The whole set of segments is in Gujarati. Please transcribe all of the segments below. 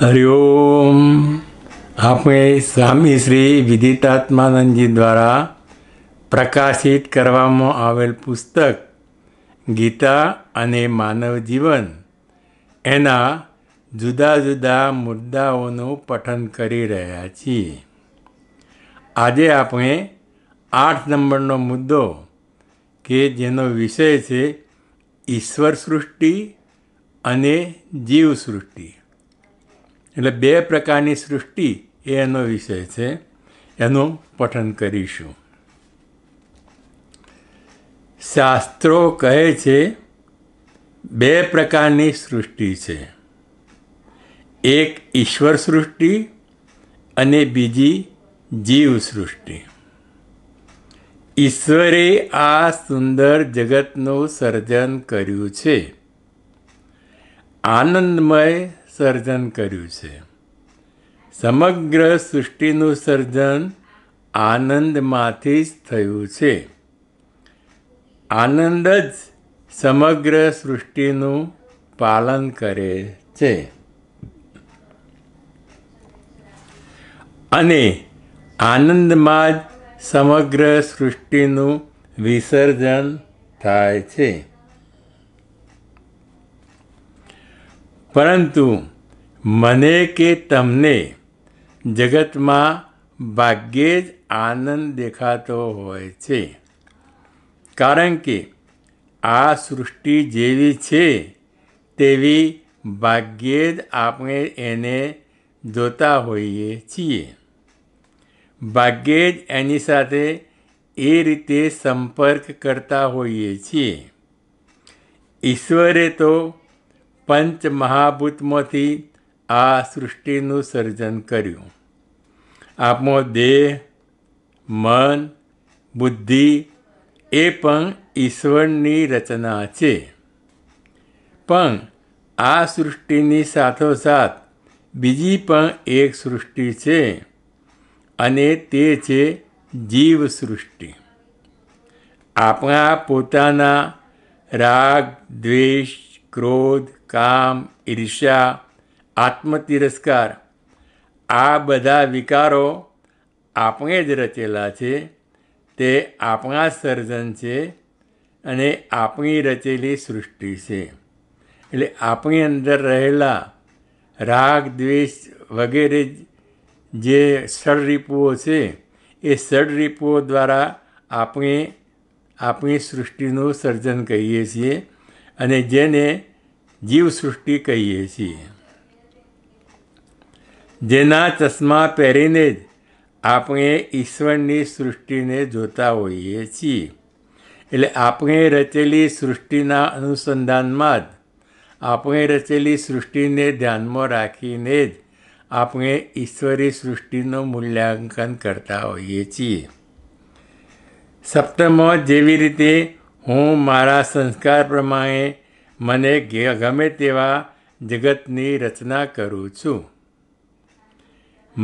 હરિઓમ આપણે સ્વામી શ્રી વિદિતાત્માનંદજી દ્વારા પ્રકાશિત કરવામાં આવેલ પુસ્તક ગીતા અને માનવ જીવન એના જુદા જુદા મુદ્દાઓનું પઠન કરી રહ્યા છીએ આજે આપણે આઠ નંબરનો મુદ્દો કે જેનો વિષય છે ઈશ્વર સૃષ્ટિ અને જીવ સૃષ્ટિ એટલે બે પ્રકારની સૃષ્ટિ એ એનો વિષય છે એનું પઠન કરીશું શાસ્ત્રો કહે છે બે પ્રકારની સૃષ્ટિ છે એક ઈશ્વર સૃષ્ટિ અને બીજી જીવ સૃષ્ટિ ઈશ્વરે આ સુંદર જગતનું સર્જન કર્યું છે આનંદમય સર્જન કર્યું છે સમગ્ર સૃષ્ટિનું સર્જન આનંદમાંથી જ થયું છે આનંદ જ સમગ્ર સૃષ્ટિનું પાલન કરે છે અને આનંદમાં જ સમગ્ર સૃષ્ટિનું વિસર્જન થાય છે પરંતુ મને કે તમને જગતમાં ભાગ્યે જ આનંદ દેખાતો હોય છે કારણ કે આ સૃષ્ટિ જેવી છે તેવી ભાગ્યે જ આપણે એને જોતા હોઈએ છીએ ભાગ્યે જ એની સાથે એ રીતે સંપર્ક કરતા હોઈએ છીએ ઈશ્વરે તો પંચ મહાભૂતમાંથી આ સૃષ્ટિનું સર્જન કર્યું આપણો દેહ મન બુદ્ધિ એ પણ ઈશ્વરની રચના છે પણ આ સૃષ્ટિની સાથોસાથ બીજી પણ એક સૃષ્ટિ છે અને તે છે જીવ સૃષ્ટિ આપણા પોતાના રાગ દ્વેષ ક્રોધ કામ ઈર્ષ્યા આત્મતિરસ્કાર આ બધા વિકારો આપણે જ રચેલા છે તે આપણા સર્જન છે અને આપણી રચેલી સૃષ્ટિ છે એટલે આપણી અંદર રહેલા રાગ દ્વેષ વગેરે જે ષડરીપુઓ છે એ ષડરીપુઓ દ્વારા આપણે આપણી સૃષ્ટિનું સર્જન કહીએ છીએ અને જેને જીવસૃષ્ટિ કહીએ છીએ જેના ચશ્મા પહેરીને જ આપણે ઈશ્વરની સૃષ્ટિને જોતા હોઈએ છીએ એટલે આપણે રચેલી સૃષ્ટિના અનુસંધાનમાં જ આપણે રચેલી સૃષ્ટિને ધ્યાનમાં રાખીને જ આપણે ઈશ્વરી સૃષ્ટિનું મૂલ્યાંકન કરતા હોઈએ છીએ સપ્તમ જેવી રીતે હું મારા સંસ્કાર પ્રમાણે મને ગમે તેવા જગતની રચના કરું છું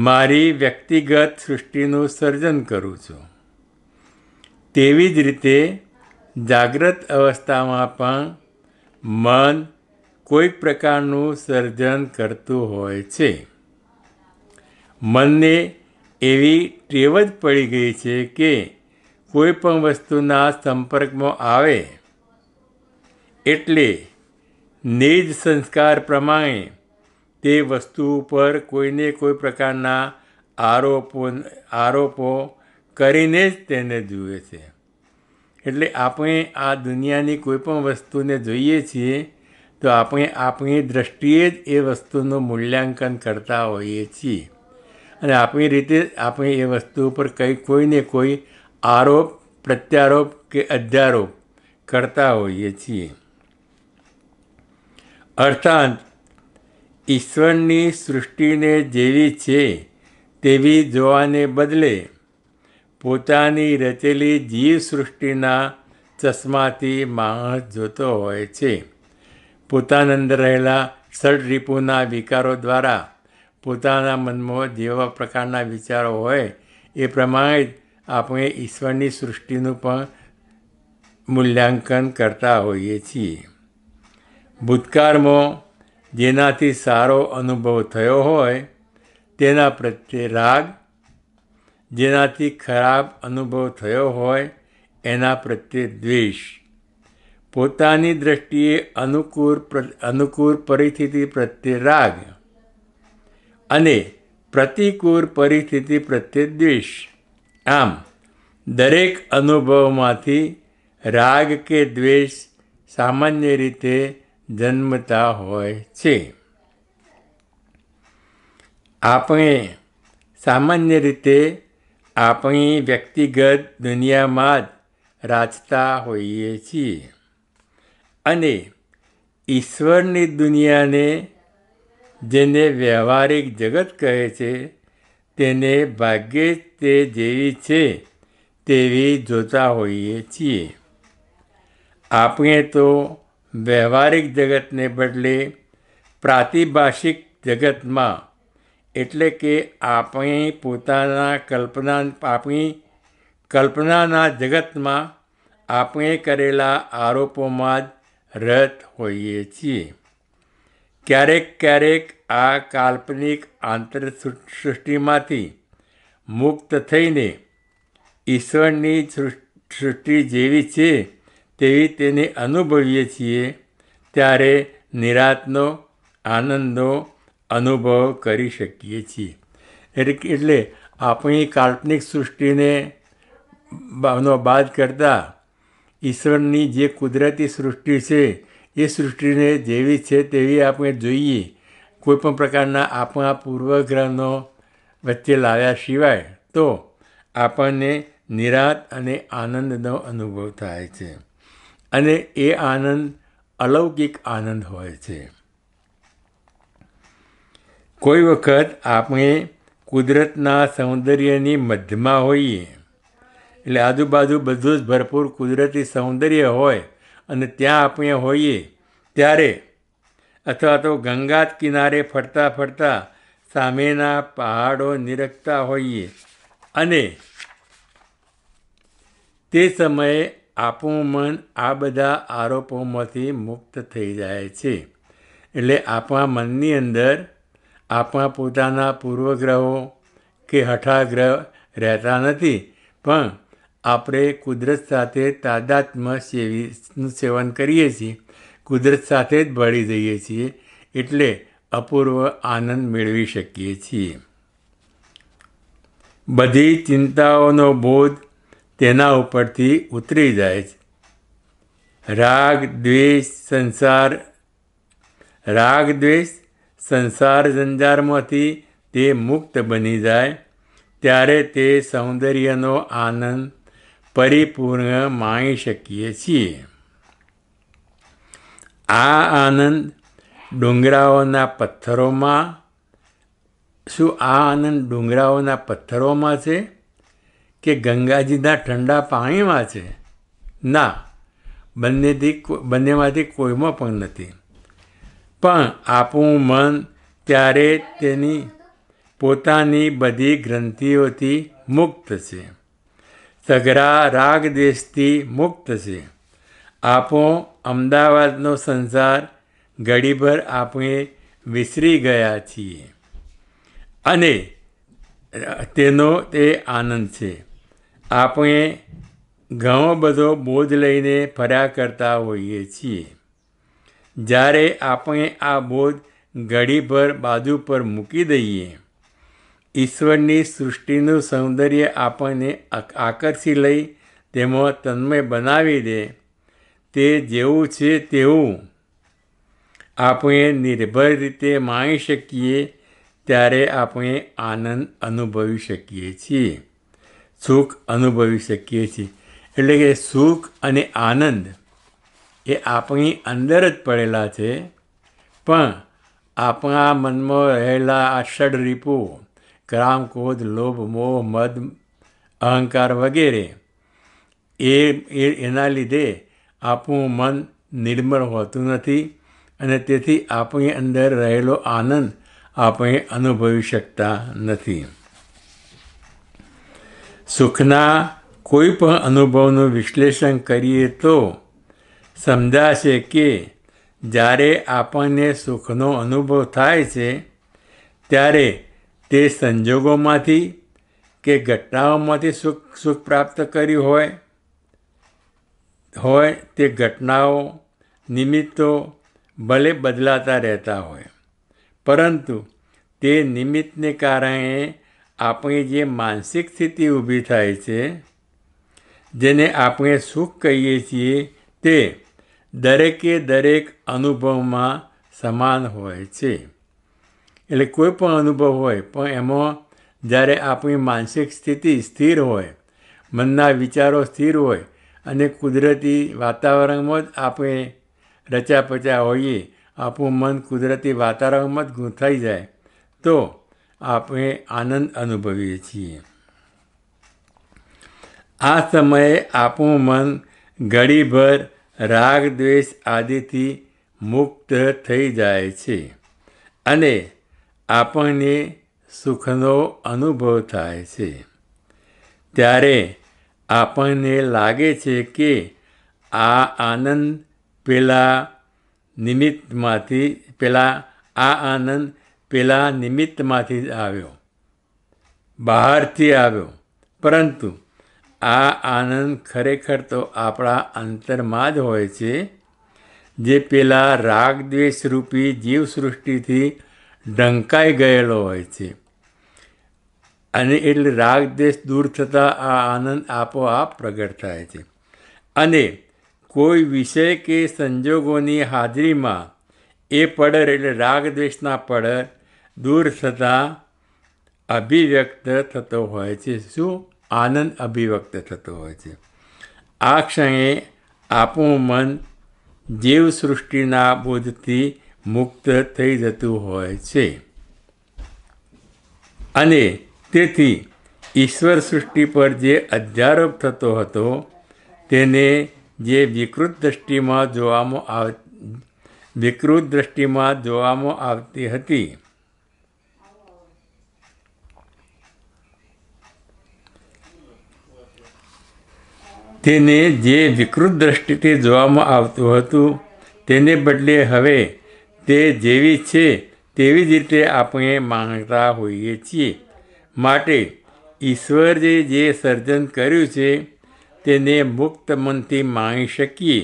મારી વ્યક્તિગત સૃષ્ટિનું સર્જન કરું છું તેવી જ રીતે જાગ્રત અવસ્થામાં પણ મન કોઈક પ્રકારનું સર્જન કરતું હોય છે મનને એવી ટેવ જ પડી ગઈ છે કે કોઈ પણ વસ્તુના સંપર્કમાં આવે એટલે નિજ સંસ્કાર પ્રમાણે તે વસ્તુ ઉપર કોઈને કોઈ પ્રકારના આરોપો આરોપો કરીને જ તેને જુએ છે એટલે આપણે આ દુનિયાની કોઈ પણ વસ્તુને જોઈએ છીએ તો આપણે આપણી દ્રષ્ટિએ જ એ વસ્તુનું મૂલ્યાંકન કરતા હોઈએ છીએ અને આપણી રીતે આપણે એ વસ્તુ ઉપર કંઈ કોઈને કોઈ આરોપ પ્રત્યારોપ કે અધ્યારોપ કરતા હોઈએ છીએ અર્થાત ઈશ્વરની સૃષ્ટિને જેવી છે તેવી જોવાને બદલે પોતાની રચેલી જીવ સૃષ્ટિના ચશ્માથી માણસ જોતો હોય છે પોતાના અંદર રહેલા ષડ રિપુના વિકારો દ્વારા પોતાના મનમાં જેવા પ્રકારના વિચારો હોય એ પ્રમાણે જ આપણે ઈશ્વરની સૃષ્ટિનું પણ મૂલ્યાંકન કરતા હોઈએ છીએ ભૂતકાળમાં જેનાથી સારો અનુભવ થયો હોય તેના પ્રત્યે રાગ જેનાથી ખરાબ અનુભવ થયો હોય એના પ્રત્યે દ્વેષ પોતાની દ્રષ્ટિએ અનુકૂળ અનુકૂળ પરિસ્થિતિ પ્રત્યે રાગ અને પ્રતિકૂળ પરિસ્થિતિ પ્રત્યે દ્વેષ આમ દરેક અનુભવમાંથી રાગ કે દ્વેષ સામાન્ય રીતે જન્મતા હોય છે આપણે સામાન્ય રીતે આપણી વ્યક્તિગત દુનિયામાં જ રાચતા હોઈએ છીએ અને ઈશ્વરની દુનિયાને જેને વ્યવહારિક જગત કહે છે તેને ભાગ્યે જ તે જેવી છે તેવી જોતા હોઈએ છીએ આપણે તો વ્યવહારિક જગતને બદલે પ્રાતિભાષિક જગતમાં એટલે કે આપણે પોતાના કલ્પના આપણી કલ્પનાના જગતમાં આપણે કરેલા આરોપોમાં જ રત હોઈએ છીએ ક્યારેક ક્યારેક આ કાલ્પનિક આંતર સૃષ્ટિમાંથી મુક્ત થઈને ઈશ્વરની સૃષ્ટિ જેવી છે તેવી તેને અનુભવીએ છીએ ત્યારે નિરાતનો આનંદનો અનુભવ કરી શકીએ છીએ એટલે આપણી કાલ્પનિક સૃષ્ટિને નો બાદ કરતાં ઈશ્વરની જે કુદરતી સૃષ્ટિ છે એ સૃષ્ટિને જેવી છે તેવી આપણે જોઈએ કોઈપણ પ્રકારના આપણા પૂર્વગ્રહનો વચ્ચે લાવ્યા સિવાય તો આપણને નિરાત અને આનંદનો અનુભવ થાય છે અને એ આનંદ અલૌકિક આનંદ હોય છે કોઈ વખત આપણે કુદરતના સૌંદર્યની મધ્યમાં હોઈએ એટલે આજુબાજુ બધું જ ભરપૂર કુદરતી સૌંદર્ય હોય અને ત્યાં આપણે હોઈએ ત્યારે અથવા તો ગંગા કિનારે ફરતા ફરતા સામેના પહાડો નિરખતા હોઈએ અને તે સમયે આપણું મન આ બધા આરોપોમાંથી મુક્ત થઈ જાય છે એટલે આપણા મનની અંદર આપણા પોતાના પૂર્વગ્રહો કે હઠાગ્રહ રહેતા નથી પણ આપણે કુદરત સાથે તાદાત્મ સેવીનું સેવન કરીએ છીએ કુદરત સાથે જ ભળી જઈએ છીએ એટલે અપૂર્વ આનંદ મેળવી શકીએ છીએ બધી ચિંતાઓનો બોધ તેના ઉપરથી ઉતરી જાય છે રાગ દ્વેષ સંસાર રાગ દ્વેષ સંસાર જંજારમાંથી તે મુક્ત બની જાય ત્યારે તે સૌંદર્યનો આનંદ પરિપૂર્ણ માણી શકીએ છીએ આ આનંદ ડુંગરાઓના પથ્થરોમાં શું આ આનંદ ડુંગરાઓના પથ્થરોમાં છે કે ગંગાજીના ઠંડા પાણીમાં છે ના બંનેથી બંનેમાંથી કોઈમાં પણ નથી પણ આપણું મન ત્યારે તેની પોતાની બધી ગ્રંથિઓથી મુક્ત છે સઘરા રાગ દેશથી મુક્ત છે આપો અમદાવાદનો સંસાર ઘડીભર આપણે વિસરી ગયા છીએ અને તેનો તે આનંદ છે આપણે ઘણો બધો બોધ લઈને ફર્યા કરતા હોઈએ છીએ જ્યારે આપણે આ બોધ ઘડીભર બાજુ પર મૂકી દઈએ ઈશ્વરની સૃષ્ટિનું સૌંદર્ય આપણને આકર્ષી લઈ તેમાં તન્મય બનાવી દે તે જેવું છે તેવું આપણે નિર્ભર રીતે માણી શકીએ ત્યારે આપણે આનંદ અનુભવી શકીએ છીએ સુખ અનુભવી શકીએ છીએ એટલે કે સુખ અને આનંદ એ આપણી અંદર જ પડેલા છે પણ આપણા મનમાં રહેલા આ ષડ રીપુઓ ક્રામ ક્રોધ લોભ મોહ મદ અહંકાર વગેરે એ એના લીધે આપણું મન નિર્મળ હોતું નથી અને તેથી આપણી અંદર રહેલો આનંદ આપણે અનુભવી શકતા નથી સુખના કોઈ પણ અનુભવનું વિશ્લેષણ કરીએ તો સમજાશે કે જ્યારે આપણને સુખનો અનુભવ થાય છે ત્યારે તે સંજોગોમાંથી કે ઘટનાઓમાંથી સુખ સુખ પ્રાપ્ત કર્યું હોય હોય તે ઘટનાઓ નિમિત્તો ભલે બદલાતા રહેતા હોય પરંતુ તે નિમિત્તને કારણે આપણી જે માનસિક સ્થિતિ ઊભી થાય છે જેને આપણે સુખ કહીએ છીએ તે દરેકે દરેક અનુભવમાં સમાન હોય છે એટલે કોઈ પણ અનુભવ હોય પણ એમાં જ્યારે આપણી માનસિક સ્થિતિ સ્થિર હોય મનના વિચારો સ્થિર હોય અને કુદરતી વાતાવરણમાં જ આપણે રચાપચા હોઈએ આપણું મન કુદરતી વાતાવરણમાં જ ગૂંથાઈ જાય તો આપણે આનંદ અનુભવીએ છીએ આ સમયે આપણું મન ઘડીભર રાગ દ્વેષ આદિથી મુક્ત થઈ જાય છે અને આપણને સુખનો અનુભવ થાય છે ત્યારે આપણને લાગે છે કે આ આનંદ પેલા નિમિત્તમાંથી પેલા આ આનંદ પેલા નિમિત્તમાંથી જ આવ્યો બહારથી આવ્યો પરંતુ આ આનંદ ખરેખર તો આપણા અંતરમાં જ હોય છે જે પેલા રાગદ્વેષરૂપી જીવસૃષ્ટિથી ઢંકાઈ ગયેલો હોય છે અને એટલે રાગદ્વેષ દૂર થતાં આ આનંદ આપોઆપ પ્રગટ થાય છે અને કોઈ વિષય કે સંજોગોની હાજરીમાં એ પડર એટલે રાગ દ્વેષના પડર દૂર થતાં અભિવ્યક્ત થતો હોય છે શું આનંદ અભિવ્યક્ત થતો હોય છે આ ક્ષણે આપણું મન જીવ સૃષ્ટિના બોધથી મુક્ત થઈ જતું હોય છે અને તેથી ઈશ્વર સૃષ્ટિ પર જે અધ્યારોપ થતો હતો તેને જે વિકૃત દૃષ્ટિમાં જોવામાં આવ વિકૃત દ્રષ્ટિમાં જોવામાં આવતી હતી તેને જે વિકૃત દ્રષ્ટિથી જોવામાં આવતું હતું તેને બદલે હવે તે જેવી છે તેવી જ રીતે આપણે માંગતા હોઈએ છીએ માટે ઈશ્વરે જે સર્જન કર્યું છે તેને મુક્ત મનથી માણી શકીએ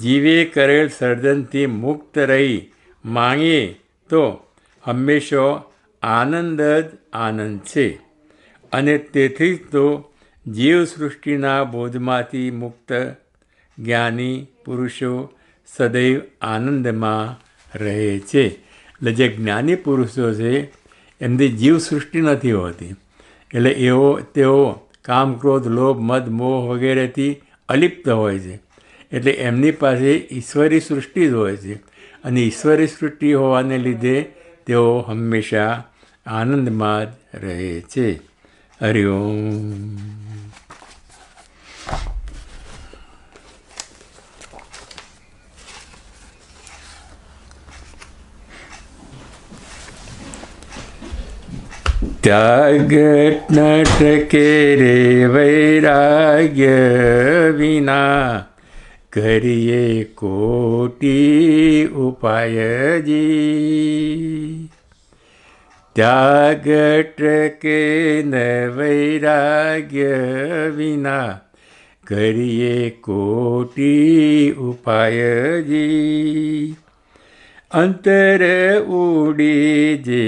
જીવે કરેલ સર્જનથી મુક્ત રહી માંગીએ તો હંમેશા આનંદ જ આનંદ છે અને તેથી જ તો જીવસૃષ્ટિના બોધમાંથી મુક્ત જ્ઞાની પુરુષો સદૈવ આનંદમાં રહે છે એટલે જે જ્ઞાની પુરુષો છે એમની જીવસૃષ્ટિ નથી હોતી એટલે એઓ તેઓ કામ ક્રોધ લોભ મદ મોહ વગેરેથી અલિપ્ત હોય છે એટલે એમની પાસે ઈશ્વરી સૃષ્ટિ જ હોય છે અને ઈશ્વરી સૃષ્ટિ હોવાને લીધે તેઓ હંમેશા આનંદમાં જ રહે છે હરિઓમ त्यागटके રે વૈરાગ્ય વિના करिए कोटी उपाय जी त्याग के न वैराग्य विना करिए कोटि उपाय जी अंतर उड़ी जे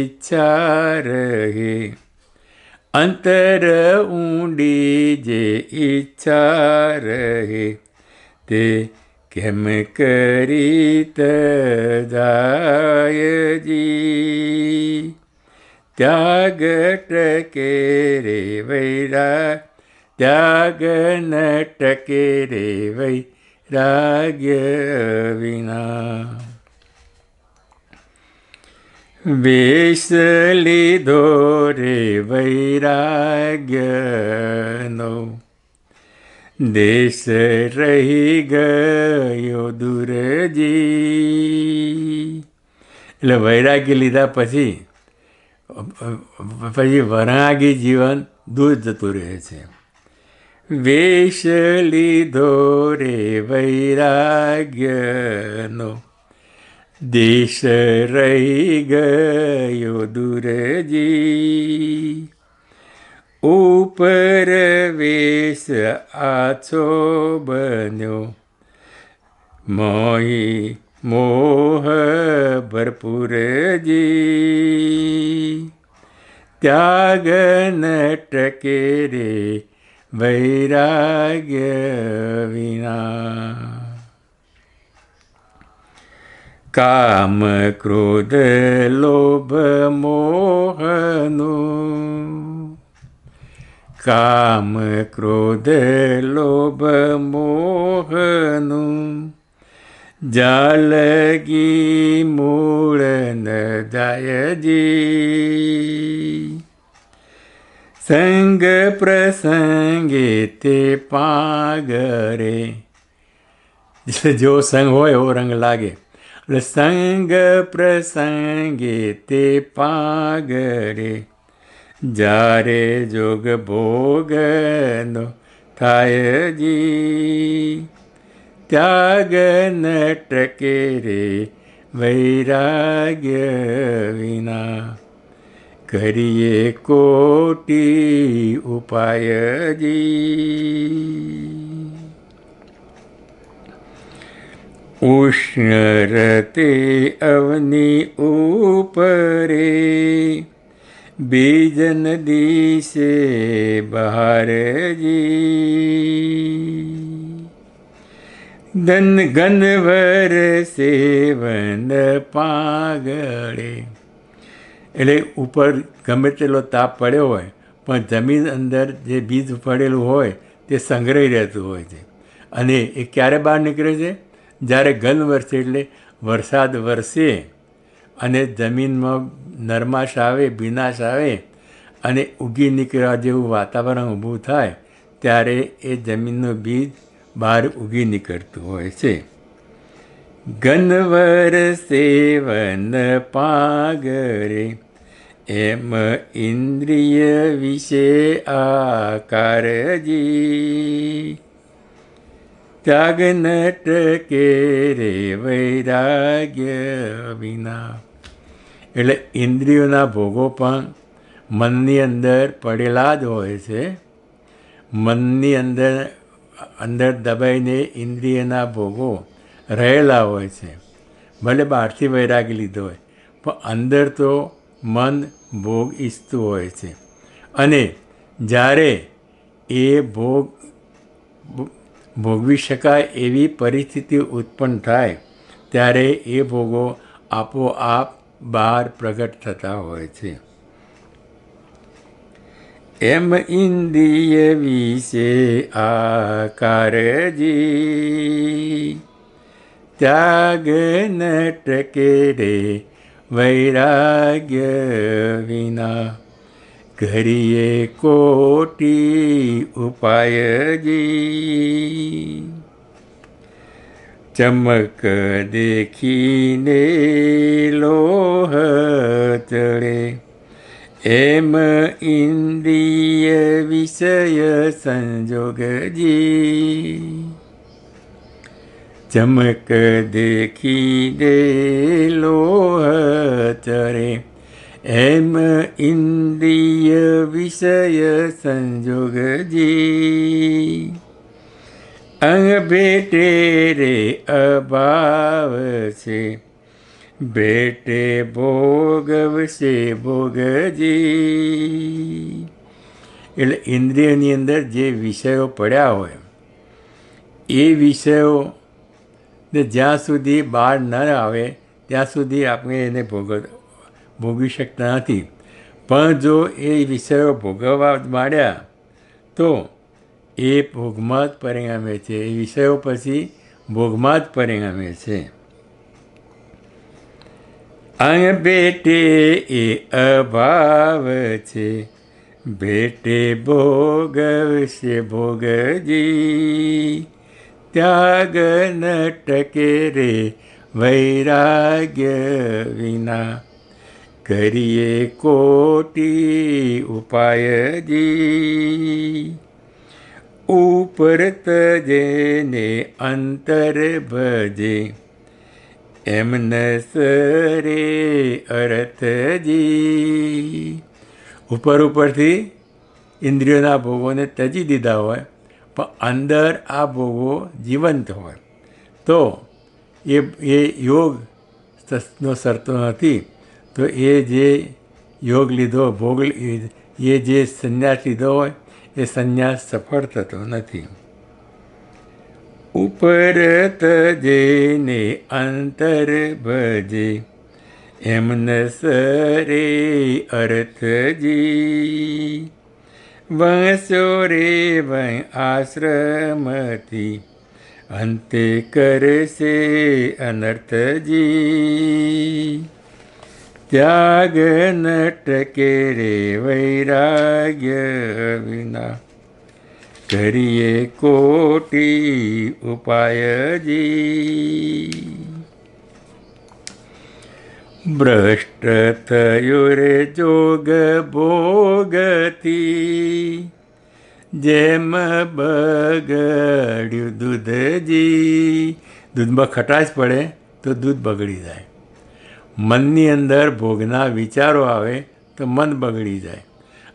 इच्छा रहे अंतर उड़ी जे इच्छा रहे ते के करी ताय रे वैरा त्यागनटकेरे वै राज्ञवि बेशलि रे वै દેશ રહી ગયો દૂરજી એટલે વૈરાગી લીધા પછી પછી વરાગી જીવન દૂર જતું રહે છે વેશ લીધો રે વૈરાગ્યનો દેશ રહી ગયો દૂરજી मोहि मोह भरपूरजी त्याग वैराग्य विना काम क्रोध लोभ मोहनु કામ ક્રોધે લોભ મોહનું જાલગી મૂળ નદાયજી સંગ પ્રસંગે તે પાગરે એટલે જેવો સંગ હોય એવો રંગ લાગે એટલે સંગ પ્રસંગે તે પાગરે જ્યારે જોગ ભોગનો થાય જી ત્યાગન ટકે રે વૈરાગ્ય વિના કરીએ કોટી ઉપાયજી ઉષ્ણરતે અવની ઉપરે બીજન દિશે બહારજી ધન ગનવર સેવન પાગળે એટલે ઉપર ગમે તેટલો તાપ પડ્યો હોય પણ જમીન અંદર જે બીજ પડેલું હોય તે સંગ્રહી રહેતું હોય છે અને એ ક્યારે બહાર નીકળે છે જ્યારે ગન વરસે એટલે વરસાદ વરસે અને જમીનમાં નરમાશ આવે ભીનાશ આવે અને ઉગી નીકળવા જેવું વાતાવરણ ઊભું થાય ત્યારે એ જમીનનું બીજ બહાર ઉગી નીકળતું હોય છે ઘનવર સેવન પાગરે એમ ઇન્દ્રિય વિશે આકારજી ત્યાગ નટકે રે વૈરાગ્ય વિના એટલે ઇન્દ્રિયોના ભોગો પણ મનની અંદર પડેલા જ હોય છે મનની અંદર અંદર દબાઈને ઇન્દ્રિયના ભોગો રહેલા હોય છે ભલે બહારથી વૈરાગી લીધો હોય પણ અંદર તો મન ભોગ ઈચ્છતું હોય છે અને જ્યારે એ ભોગ ભોગવી શકાય એવી પરિસ્થિતિ ઉત્પન્ન થાય ત્યારે એ ભોગો આપોઆપ બહાર પ્રગટ થતા હોય છે એમ ઇન્દ્રિય વિશે આકારજી ત્યાગ ન રે વૈરાગ્ય વિના ઘરીએ કોટી ઉપાયજી चमक देखी ने लोह चढ़े एम इंद्रिय विषय संयोग जी चमक देखी दे लोह चरे एम इंद्रिय विषय संयोग जी અંગ ભેટે રે અભાવ છે ભેટે ભોગવશે ભોગજી એટલે ઇન્દ્રિયની અંદર જે વિષયો પડ્યા હોય એ વિષયો ને જ્યાં સુધી બહાર ન આવે ત્યાં સુધી આપણે એને ભોગ ભોગવી શકતા નથી પણ જો એ વિષયો ભોગવવા માંડ્યા તો એ ભોગમાં જ પરિણામે છે એ વિષયો પછી ભોગમાં જ પરિણામે છે અંગ બેટે એ અભાવ છે ભેટે ભોગવશે ભોગજી ત્યાગ ન ટકે રે વૈરાગ્ય વિના કરીએ કોટી ઉપાયજી ઉપર જેને અંતર ભજે એમન સરે અરથજી ઉપર ઉપરથી ઇન્દ્રિયોના ભોગોને તજી દીધા હોય પણ અંદર આ ભોગો જીવંત હોય તો એ એ યોગ નો સરતો નથી તો એ જે યોગ લીધો ભોગ એ જે સંન્યાસ લીધો હોય એ સંન્યાસ સફળ થતો નથી ઉપરત જેને અંતર ભજે એમન સરે અર્થજી વંશો રે વં આશ્રમથી અંતે કરશે અનર્થજી ત્યાગ ટકે રે વૈરાગ્ય વિના કરીએ કોટી ઉપાયજી ભ્રષ્ટ થયો રે જોગ ભોગતી જેમ બગડ્યું દૂધજી દૂધમાં ખટાશ પડે તો દૂધ બગડી જાય મનની અંદર ભોગના વિચારો આવે તો મન બગડી જાય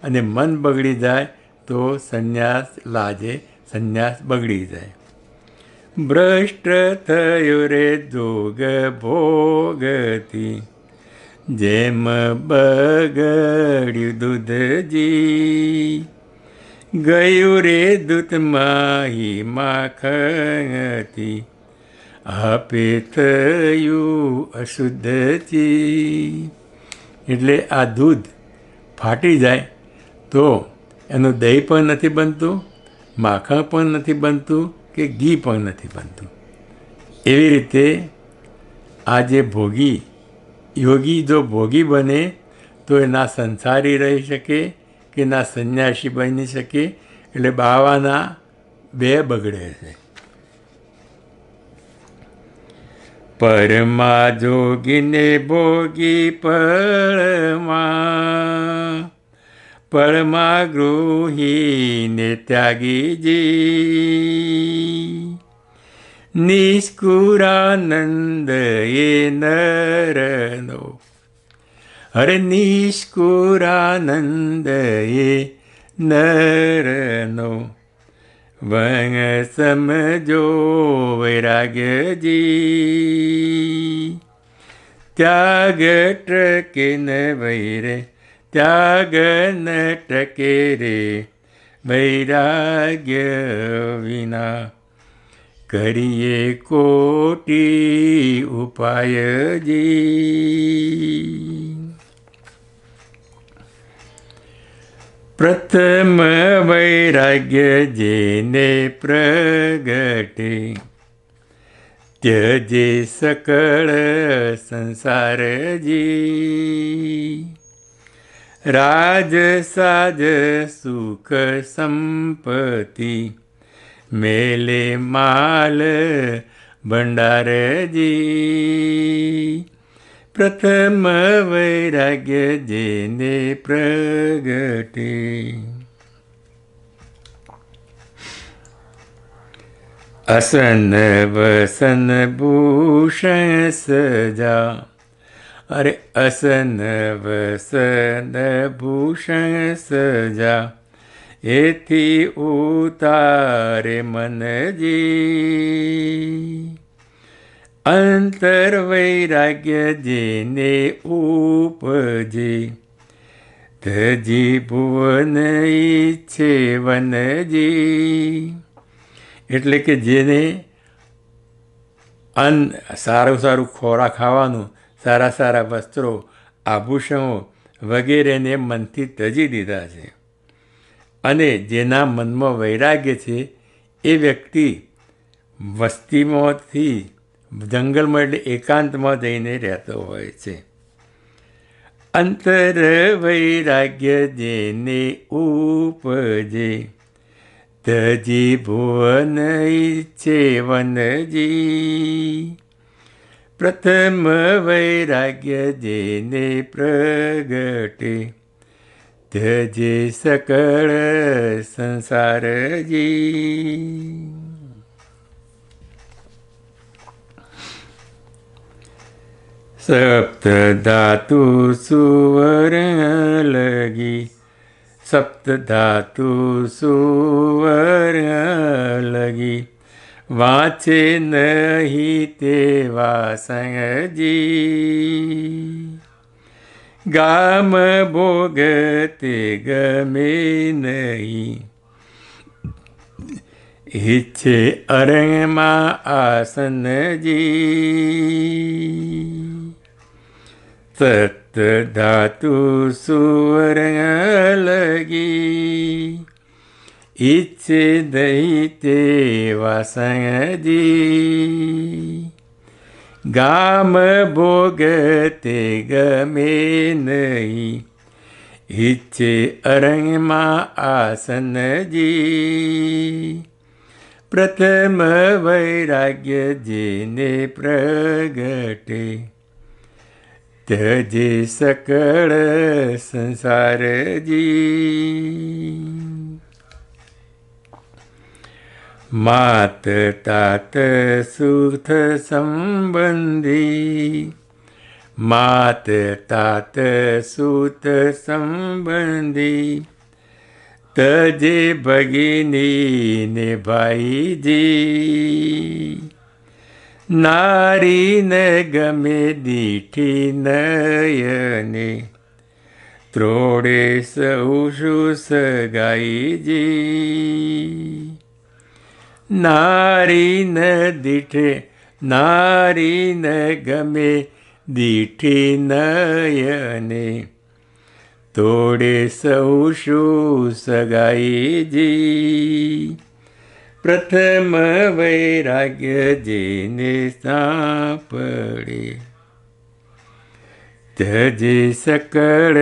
અને મન બગડી જાય તો સંન્યાસ લાજે સંન્યાસ બગડી જાય ભ્રષ્ટ થયો રે જોગ ભોગતી જેમ બગડ્યું દૂધજી ગયું રે દૂત માહી માખતી આપે થયું અશુદ્ધથી એટલે આ દૂધ ફાટી જાય તો એનું દહીં પણ નથી બનતું માખણ પણ નથી બનતું કે ઘી પણ નથી બનતું એવી રીતે આ જે ભોગી યોગી જો ભોગી બને તો એ ના સંસારી રહી શકે કે ના સંન્યાસી બની શકે એટલે બાવાના બે બગડે છે परमा जोगिने भोगी परमा, परमा गृहिणे त्यागी जी ये नरनो हरे ये नरनो, વણ સમજો વૈરાગ્યજી ત્યાગ ટકે ન વૈરે ત્યાગ ન ટકે રે વૈરાગ્ય વિના કરીએ કોટી ઉપાયજી प्रथम वैराग्य जेने प्रगटे त्यजे सकल संसारी राज साज सुख सम्पति मेले माल भण्डार जी प्रथम वैराग्य जिने प्रगटे। असन वसन भूषण सजा अरे असन वसन भूषण सजा एथी उतारे मन जी। અંતર વૈરાગ્ય જેને ઉપજે ધજી ભુવન ઈચ્છે વનજી એટલે કે જેને અન્ન સારું સારું ખોરાક ખાવાનું સારા સારા વસ્ત્રો આભૂષણો વગેરેને મનથી તજી દીધા છે અને જેના મનમાં વૈરાગ્ય છે એ વ્યક્તિ વસ્તીમાંથી જંગલમાં એટલે એકાંતમાં જઈને રહેતો હોય છે અંતર વૈરાગ્ય જેને ઉપજે તજી ભુવન ઈચ્છે વનજી પ્રથમ વૈરાગ્ય જેને પ્રગટે તજે સકળ સંસારજી सप्त धातु सुवर्ण लगी सप्त धातु सुवर्ण लगी वाचे नहीं ते वासंग जी गाम भोगते गमे नहीं हिच्छे अरंगमा आसन जी සත්ත ධාතු සුවරගලගී ඉච්චෙදහිතේ වසඟදී ගාම බෝගතේගමේනයි ඉච්චේ අරංමා ආසනජී ප්‍රථම වෛරාග්‍ය ජීනේ ප්‍රගටේ त्यजे सकल संसार जी मात तात सुख संबंधी मात तात सुत संबंधी तजे भगिनी निभाई जी નારીને ગમે દીઠી નયને ત્રોડે સૌ સુસગાઈજી નારીને દીઠે નારીને ગમે દીઠી નયને તોડે સૌ સુસગાઈજી પ્રથમ વૈરાગ્ય જેને સાંપડે તજે સકળ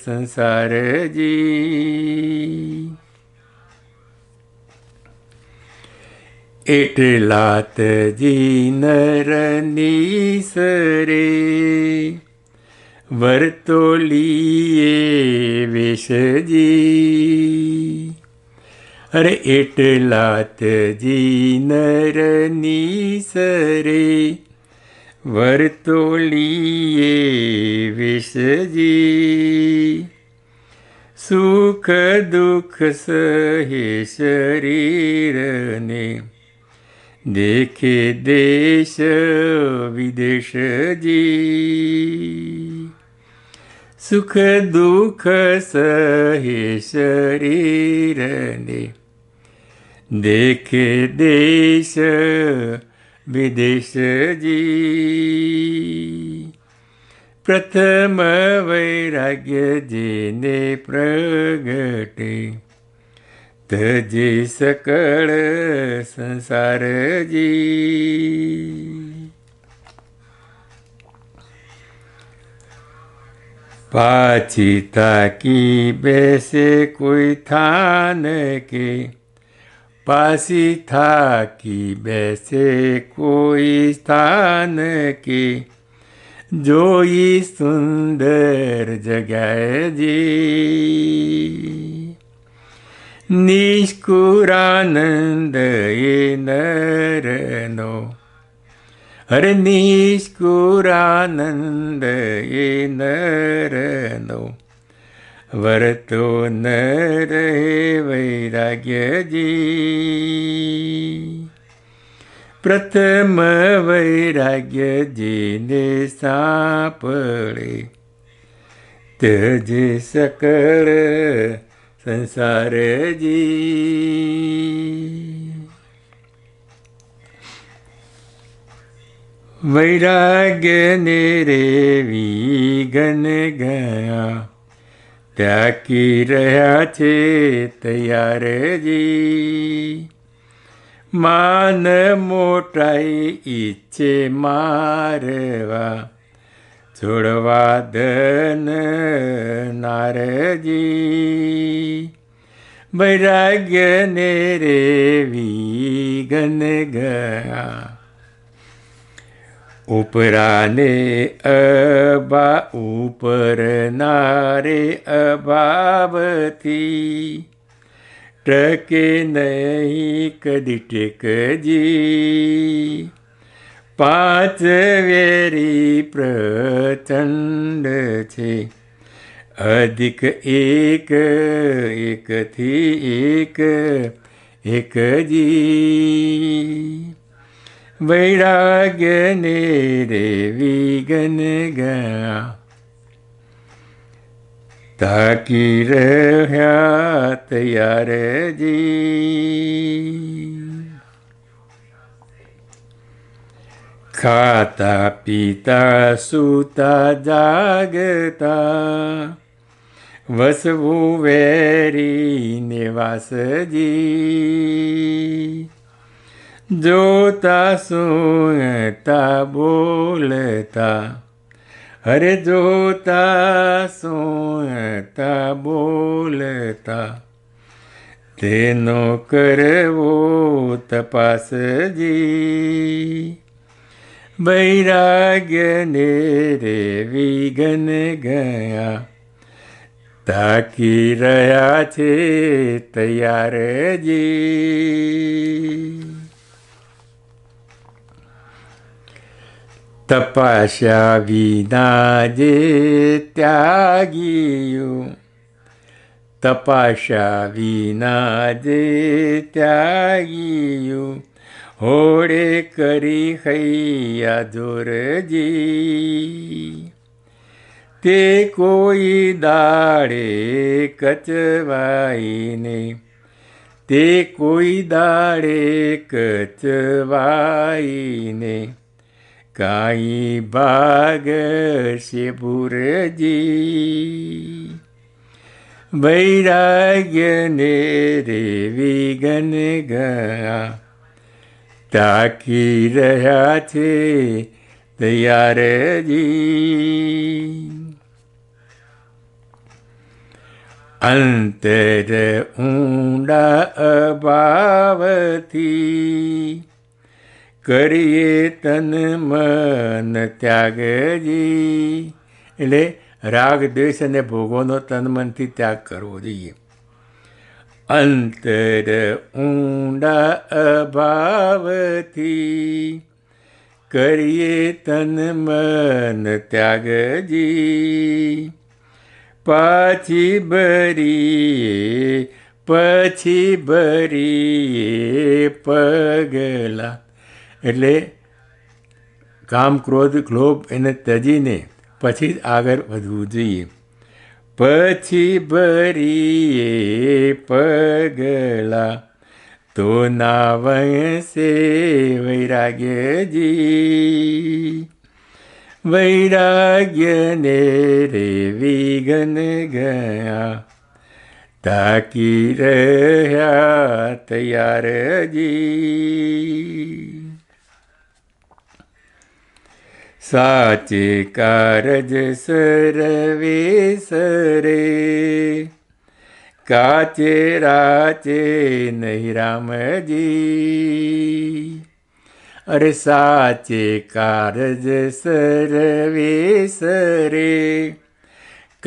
સંસારજી એટલા તજી નરની સરે વર્તોલીએ વિષજી अरे एटलात जी नी सरे वर्तोलिये विषजी सुख दुख सहे शरीर ने, देखे देश विदेश जी सुख दुख सहे शरीर ने, દેખે દેશ વિદેશ જી પ્રથમ વૈરાગ્યજીને પ્રગટે તજે સકળ સંસારજી પાછી તાકી બેસે કોઈ થાન કે પાસી થાકી બેસે કોઈ સ્થાન કે જોઈ સુંદર જગાજી નિષ્કુરાનંદ એ નરનો હરે નિષ્કુરાનંદ એ નરનો വരത്തോ നരേ വൈരാഗ്യജീ પ્રથમ વૈરાગ્યજીને સાંપળે તેજે સકળ સંસારજી વૈરાગ્યને રેવી ગન ગયા ત્યાકી રહ્યા છે તૈયારજી માન મોટાઈ ઈચ્છે મારવા છોડવા ધન નારજી વૈરાગ્યને રેવી ઘન ગયા ઉપરાને અબા ઉપરનારે અભાવથી ટકે નહીં કદી ટેકજી પાંચ વેરી પ્રચંડ છે અધિક એક એકથી એક એકજી વૈરાગ્યને રેવી ગન ગયા તાકી રહ્યા તૈયાર જી ખાતા પીતા સૂતા જાગતા વસવું વેરી નિવાસજી જોતા સુતા બોલતા હરે જોતા સુતા બોલતા તેનો કરવો તપાસજી વૈરાગ્યને રે વિઘન ગયા તાકી રહ્યા છે તૈયારજી तपस्या विना जे त्यागियु तपस्या विना जे त्यागियु होडे करी हैया जोरजी ते कोई दाड़े कचवाईने ते कोई दाड़े कचवाईने का बाग्यबुरी बैराग्येवी गनगया ताीरया अन्तर ऊण्डा अाव કરીએ તન મન ત્યાગજી એટલે રાગ દ્વેષ અને ભોગોનો તન મનથી ત્યાગ કરવો જોઈએ અંતર ઊંડા અભાવથી કરીએ તન મન ત્યાગજી પાછી ભરી પછી ભરીએ પગલા એટલે કામ ક્રોધ ક્લોભ એને ત્યજીને પછી જ આગળ વધવું જોઈએ પછી ભરીએ પગલા તો ના વંશે વૈરાગ્યજી વૈરાગ્યને રે વિઘન ગયા તાકી રહ્યા તૈયાર જી સાચી કારજ સરવે સરે કાચે રાચે નહીં રામજી અરે સાચે કારજ સરવે સરે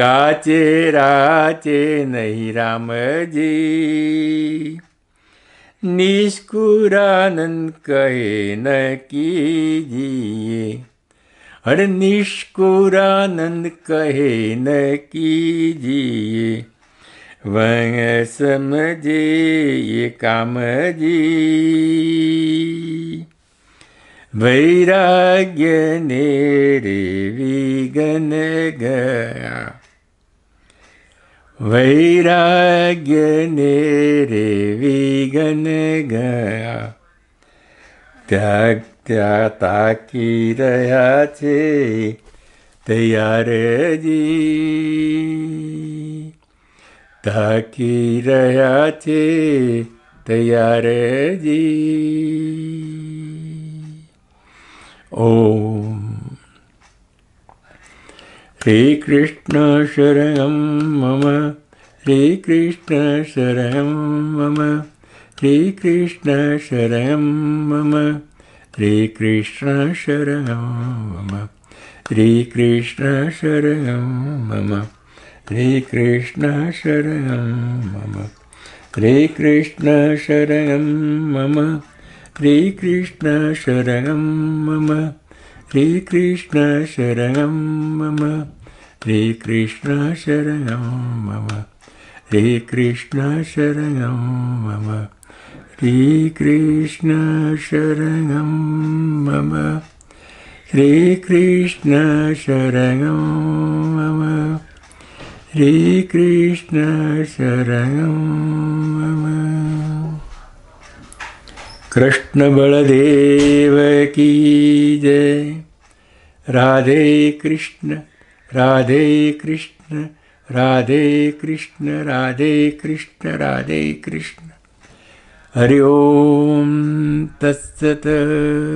કાચે રાચે નહીં રામજી નિષ્કુરાનંદ કહે ન કીજીએ हर निष्कुरानंद कहे न कीजिए वह समझे ये काम जी वैराग्य ने नेरे विघन गया वैराग्य ने नेरे विघन गया त्याग ત્યાં તાકી રહ્યા છે તૈયારે જી તાકી રહ્યા છે તૈયારે જી ઓમ શ્રી કૃષ્ણ શરણમ મમ શ્રી કૃષ્ણ શરણમ મમ શ્રી કૃષ્ણ શરણમ મમ Hare Krishna Sharanam Hare Krishna Sharanam Hare Hare Krishna Mama Hare Krishna Sharanam Mama Hare Sharanam Mama Hare Sharanam Mama Hare Sharanam Mama Hare Sharanam Mama श्रीकृष्णशरणं मम श्रीकृष्णशरणं मम श्रीकृष्णशरणं मम कृष्णबलदेव की जय राधे कृष्ण राधे कृष्ण राधे कृष्ण राधे कृष्ण राधे कृष्ण हरि ओम् तस्य